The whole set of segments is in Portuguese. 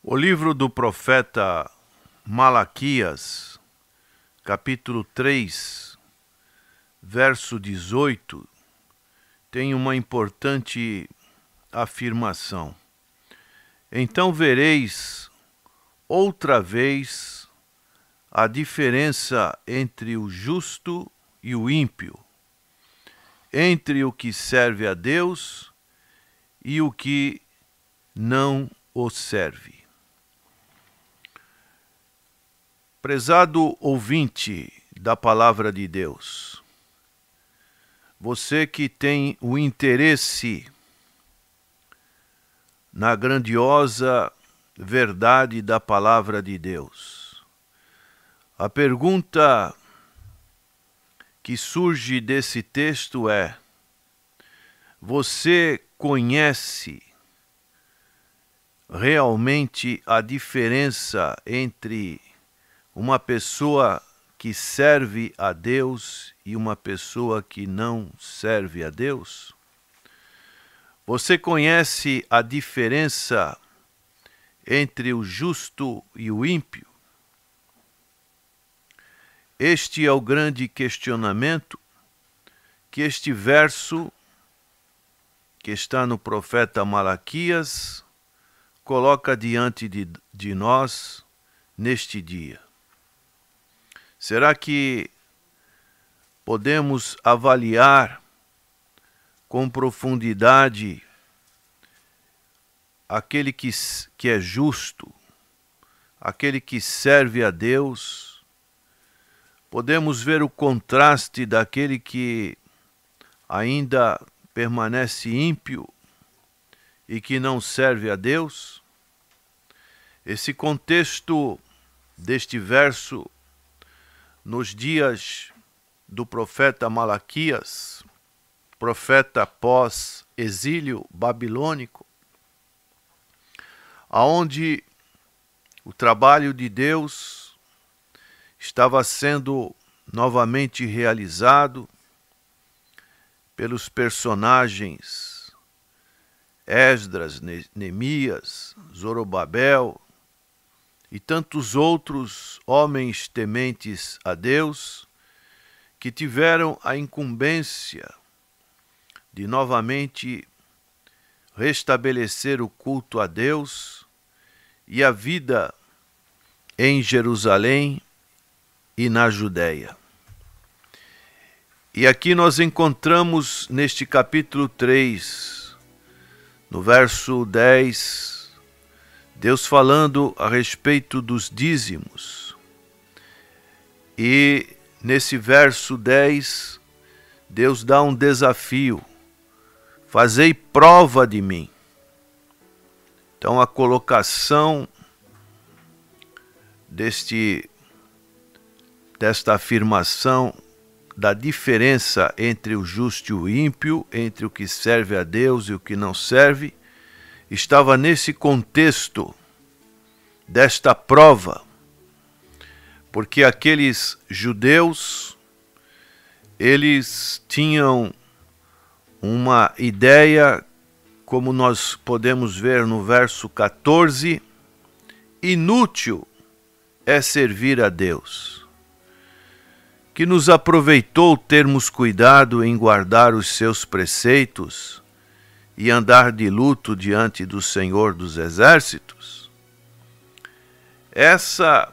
O livro do profeta Malaquias, capítulo 3, verso 18, tem uma importante afirmação. Então vereis outra vez a diferença entre o justo e o ímpio, entre o que serve a Deus e o que não o serve. Prezado ouvinte da Palavra de Deus, você que tem o interesse na grandiosa verdade da Palavra de Deus, a pergunta que surge desse texto é: Você conhece realmente a diferença entre uma pessoa que serve a Deus e uma pessoa que não serve a Deus? Você conhece a diferença entre o justo e o ímpio? Este é o grande questionamento que este verso, que está no profeta Malaquias, coloca diante de, de nós neste dia. Será que podemos avaliar com profundidade aquele que, que é justo, aquele que serve a Deus? Podemos ver o contraste daquele que ainda permanece ímpio e que não serve a Deus? Esse contexto deste verso nos dias do profeta Malaquias, profeta pós-exílio babilônico, aonde o trabalho de Deus estava sendo novamente realizado pelos personagens Esdras, Neemias, Zorobabel, e tantos outros homens tementes a Deus que tiveram a incumbência de novamente restabelecer o culto a Deus e a vida em Jerusalém e na Judéia. E aqui nós encontramos neste capítulo 3, no verso 10, Deus falando a respeito dos dízimos. E nesse verso 10, Deus dá um desafio: Fazei prova de mim. Então, a colocação deste, desta afirmação da diferença entre o justo e o ímpio, entre o que serve a Deus e o que não serve, estava nesse contexto desta prova, porque aqueles judeus eles tinham uma ideia, como nós podemos ver no verso 14, inútil é servir a Deus. Que nos aproveitou termos cuidado em guardar os seus preceitos e andar de luto diante do Senhor dos Exércitos? Essa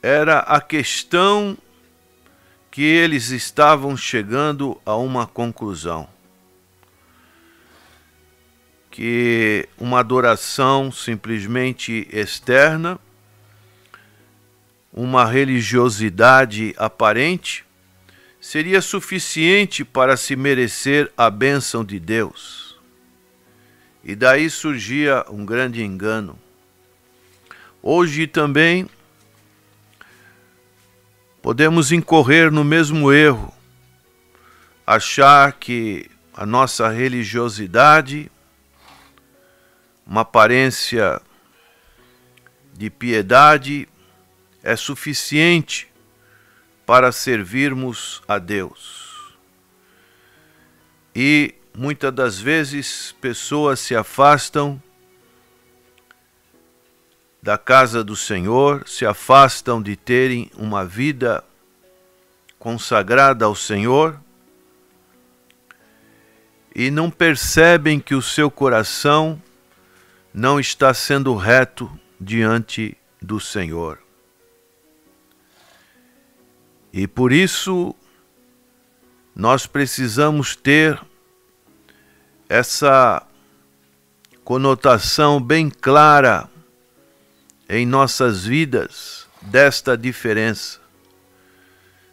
era a questão que eles estavam chegando a uma conclusão. Que uma adoração simplesmente externa, uma religiosidade aparente, seria suficiente para se merecer a bênção de Deus. E daí surgia um grande engano. Hoje também podemos incorrer no mesmo erro, achar que a nossa religiosidade, uma aparência de piedade, é suficiente para servirmos a Deus. E muitas das vezes pessoas se afastam da casa do Senhor, se afastam de terem uma vida consagrada ao Senhor e não percebem que o seu coração não está sendo reto diante do Senhor. E por isso nós precisamos ter essa conotação bem clara em nossas vidas desta diferença,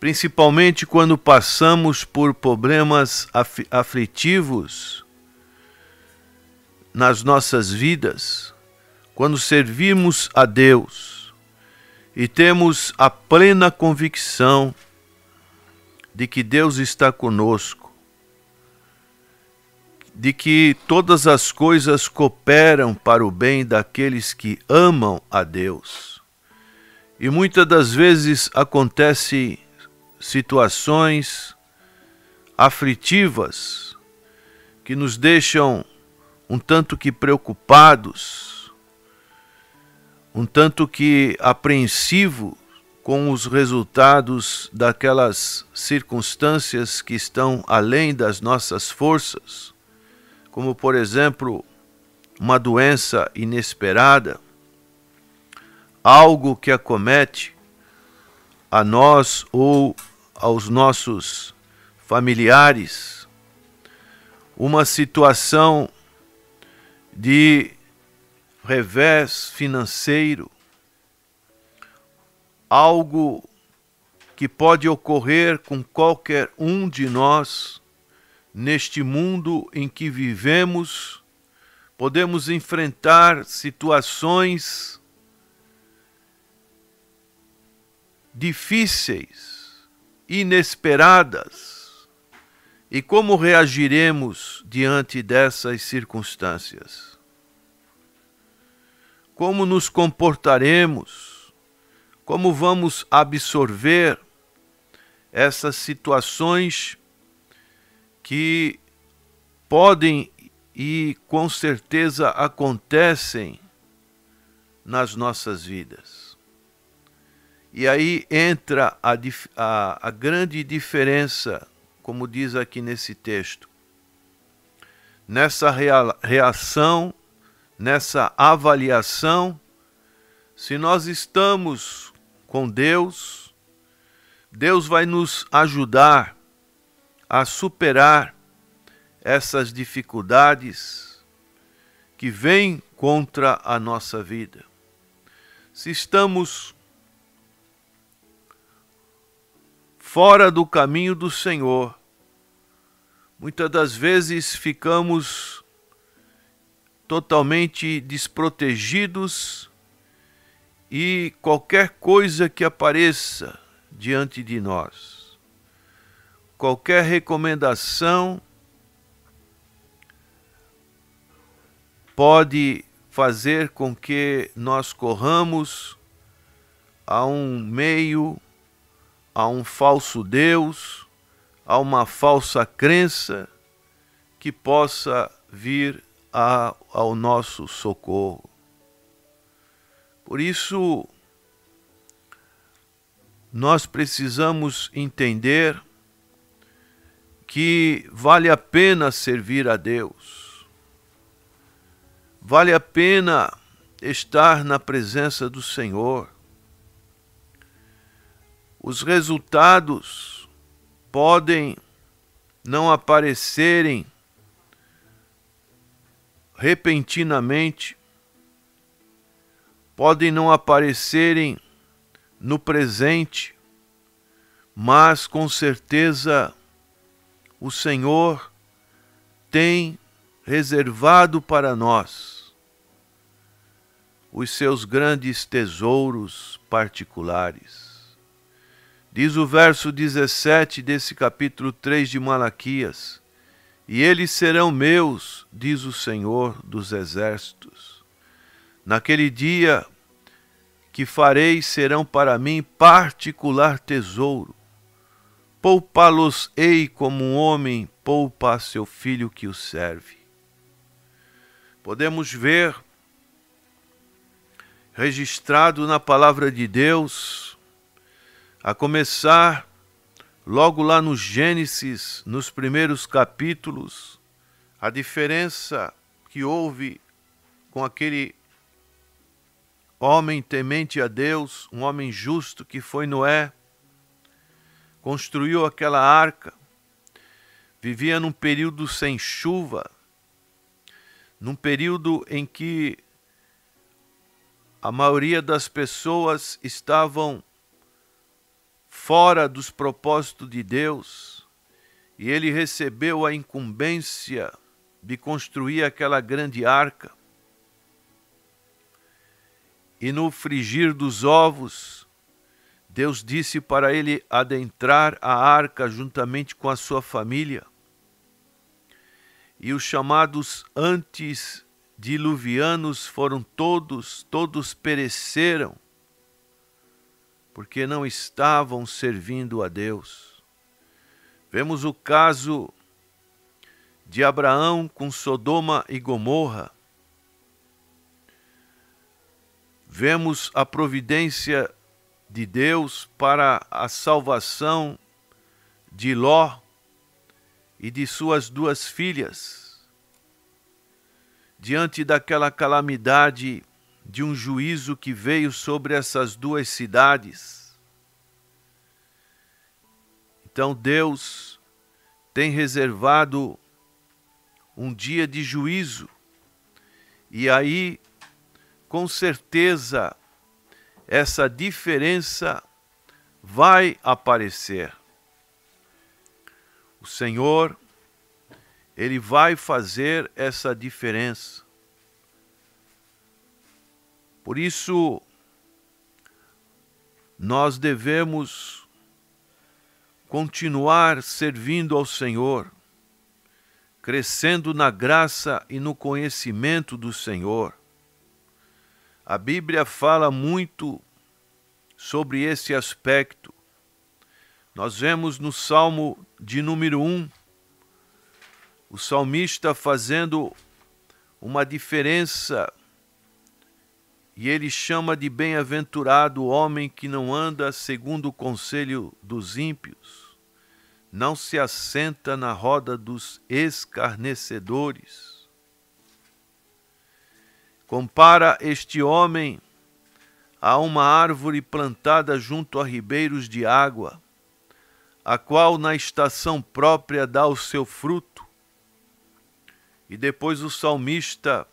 principalmente quando passamos por problemas aflitivos nas nossas vidas, quando servimos a Deus e temos a plena convicção de que Deus está conosco, de que todas as coisas cooperam para o bem daqueles que amam a Deus. E muitas das vezes acontece situações aflitivas que nos deixam um tanto que preocupados um tanto que apreensivo com os resultados daquelas circunstâncias que estão além das nossas forças, como, por exemplo, uma doença inesperada, algo que acomete a nós ou aos nossos familiares, uma situação de revés financeiro, algo que pode ocorrer com qualquer um de nós neste mundo em que vivemos, podemos enfrentar situações difíceis, inesperadas. E como reagiremos diante dessas circunstâncias? como nos comportaremos, como vamos absorver essas situações que podem e com certeza acontecem nas nossas vidas. E aí entra a, a, a, grande diferença, como diz aqui nesse texto, nessa reação nessa avaliação se nós estamos com Deus, Deus vai nos ajudar a superar essas dificuldades que vêm contra a nossa vida. Se estamos fora do caminho do Senhor, muitas das vezes ficamos totalmente desprotegidos e qualquer coisa que apareça diante de nós, qualquer recomendação pode fazer com que nós corramos a um meio, a um falso Deus, a uma falsa crença que possa vir a, ao nosso socorro. Por isso, nós precisamos entender que vale a pena servir a Deus, vale a pena estar na presença do Senhor. Os resultados podem não aparecerem repentinamente, podem não aparecerem no presente, mas com certeza o Senhor tem reservado para nós os seus grandes tesouros particulares. Diz o verso 17 desse capítulo 3 de Malaquias: e eles serão meus, diz o Senhor dos Exércitos. Naquele dia que farei serão para mim particular tesouro. Poupá-los-ei como um homem poupa a seu filho que o serve. Podemos ver registrado na palavra de Deus, a começar logo lá no Gênesis, nos primeiros capítulos, a diferença que houve com aquele homem temente a Deus, um homem justo que foi Noé, construiu aquela arca, vivia num período sem chuva, num período em que a maioria das pessoas estavam fora dos propósitos de Deus, e ele recebeu a incumbência de construir aquela grande arca. E no frigir dos ovos, Deus disse para ele adentrar a arca juntamente com a sua família. E os chamados antes diluvianos foram todos, todos pereceram porque não estavam servindo a Deus. Vemos o caso de Abraão com Sodoma e Gomorra. Vemos a providência de Deus para a salvação de Ló e de suas duas filhas. Diante daquela calamidade de um juízo que veio sobre essas duas cidades. Então Deus tem reservado um dia de juízo, e aí, com certeza, essa diferença vai aparecer. O Senhor, Ele vai fazer essa diferença. Por isso, nós devemos continuar servindo ao Senhor, crescendo na graça e no conhecimento do Senhor. A Bíblia fala muito sobre esse aspecto. Nós vemos no Salmo de número 1, o salmista fazendo uma diferença e ele chama de bem-aventurado o homem que não anda segundo o conselho dos ímpios, não se assenta na roda dos escarnecedores. Compara este homem a uma árvore plantada junto a ribeiros de água, a qual na estação própria dá o seu fruto. E depois o salmista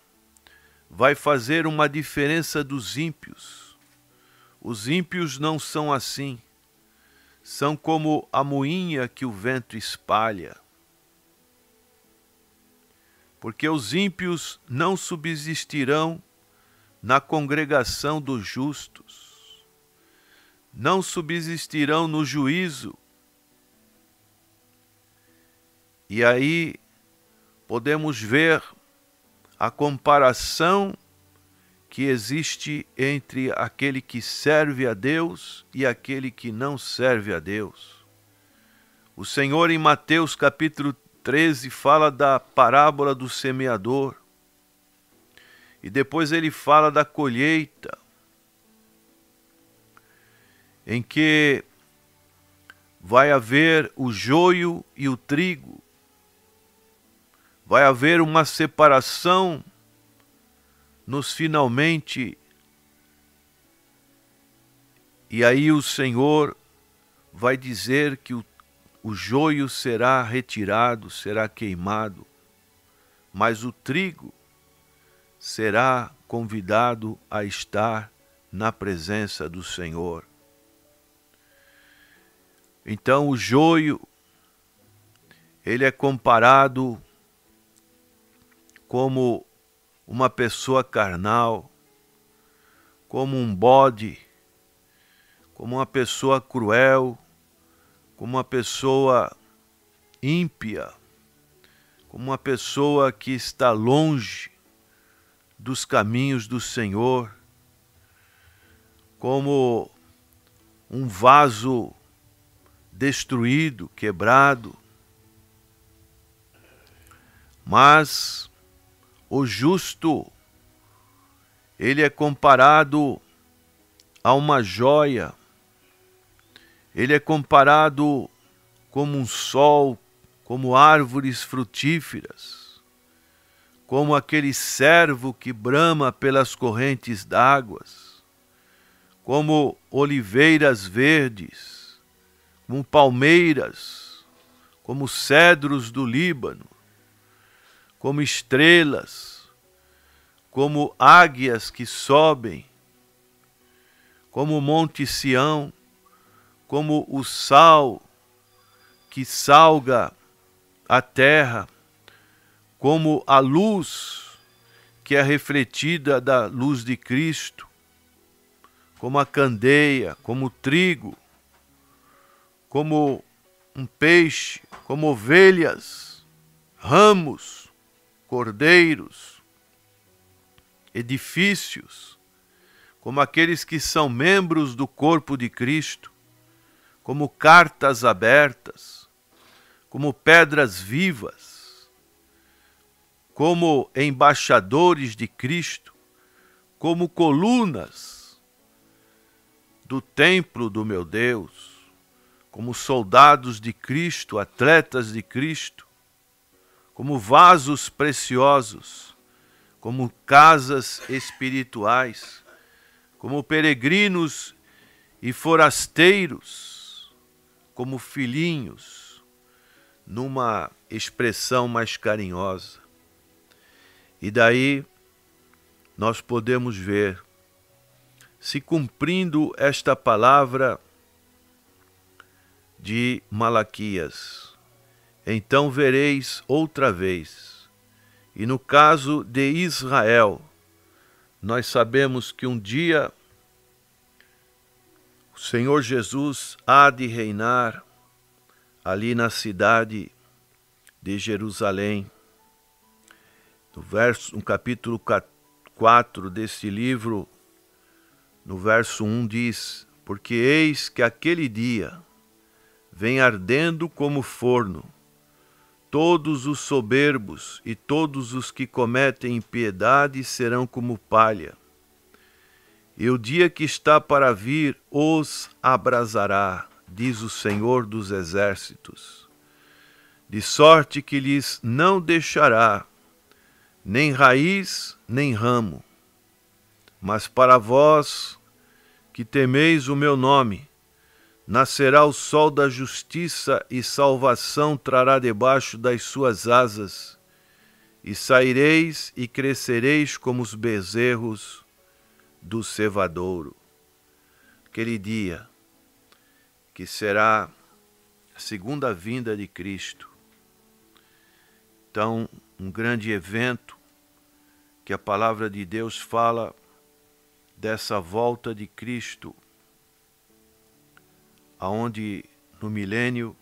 vai fazer uma diferença dos ímpios. Os ímpios não são assim. São como a moinha que o vento espalha. Porque os ímpios não subsistirão na congregação dos justos, não subsistirão no juízo. E aí podemos ver a comparação que existe entre aquele que serve a Deus e aquele que não serve a Deus. O Senhor, em Mateus capítulo 13, fala da parábola do semeador. E depois ele fala da colheita, em que vai haver o joio e o trigo vai haver uma separação nos finalmente. E aí o Senhor vai dizer que o, o joio será retirado, será queimado, mas o trigo será convidado a estar na presença do Senhor. Então o joio ele é comparado como uma pessoa carnal, como um bode, como uma pessoa cruel, como uma pessoa ímpia, como uma pessoa que está longe dos caminhos do Senhor, como um vaso destruído, quebrado. Mas o justo, ele é comparado a uma joia, ele é comparado como um sol, como árvores frutíferas, como aquele servo que brama pelas correntes d'águas, como oliveiras verdes, como palmeiras, como cedros do Líbano como estrelas, como águias que sobem, como Monte Sião, como o sal que salga a terra, como a luz que é refletida da luz de Cristo, como a candeia, como o trigo, como um peixe, como ovelhas, ramos, cordeiros, edifícios, como aqueles que são membros do corpo de Cristo, como cartas abertas, como pedras vivas, como embaixadores de Cristo, como colunas do templo do meu Deus, como soldados de Cristo, atletas de Cristo, como vasos preciosos, como casas espirituais, como peregrinos e forasteiros, como filhinhos, numa expressão mais carinhosa. E daí nós podemos ver se cumprindo esta palavra de Malaquias então vereis outra vez. E no caso de Israel, nós sabemos que um dia o Senhor Jesus há de reinar ali na cidade de Jerusalém. No, verso, no capítulo 4 deste livro, no verso 1 diz: Porque eis que aquele dia vem ardendo como forno, Todos os soberbos e todos os que cometem impiedade serão como palha. E o dia que está para vir os abrasará, diz o Senhor dos Exércitos, de sorte que lhes não deixará nem raiz nem ramo. Mas para vós que temeis o meu nome, Nascerá o sol da justiça e salvação trará debaixo das suas asas. E saireis e crescereis como os bezerros do cevadouro. Aquele dia que será a segunda vinda de Cristo. Então, um grande evento que a palavra de Deus fala dessa volta de Cristo aonde no milênio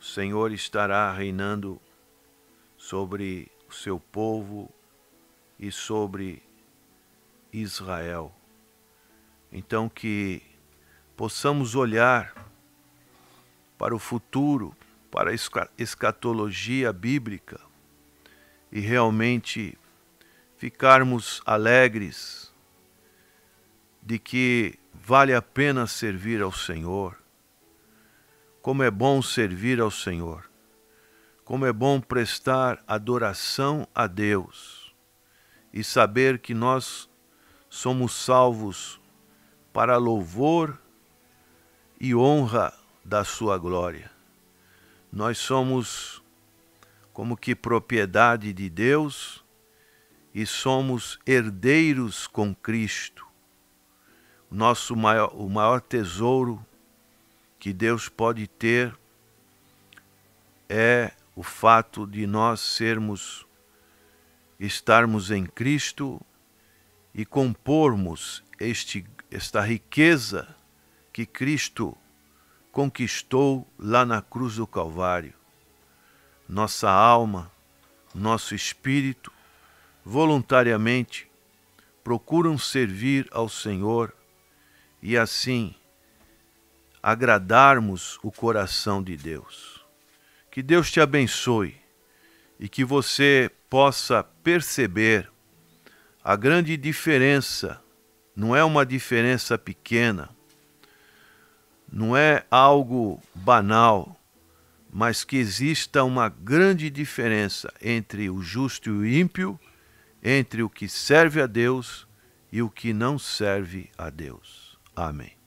o Senhor estará reinando sobre o seu povo e sobre Israel. Então que possamos olhar para o futuro, para a escatologia bíblica e realmente ficarmos alegres de que Vale a pena servir ao Senhor. Como é bom servir ao Senhor. Como é bom prestar adoração a Deus e saber que nós somos salvos para louvor e honra da Sua glória. Nós somos como que propriedade de Deus e somos herdeiros com Cristo nosso maior, o maior tesouro que Deus pode ter é o fato de nós sermos, estarmos em Cristo e compormos este, esta riqueza que Cristo conquistou lá na cruz do Calvário. Nossa alma, nosso espírito, voluntariamente procuram servir ao Senhor e assim agradarmos o coração de Deus. Que Deus te abençoe e que você possa perceber a grande diferença. Não é uma diferença pequena, não é algo banal, mas que exista uma grande diferença entre o justo e o ímpio, entre o que serve a Deus e o que não serve a Deus. Amém.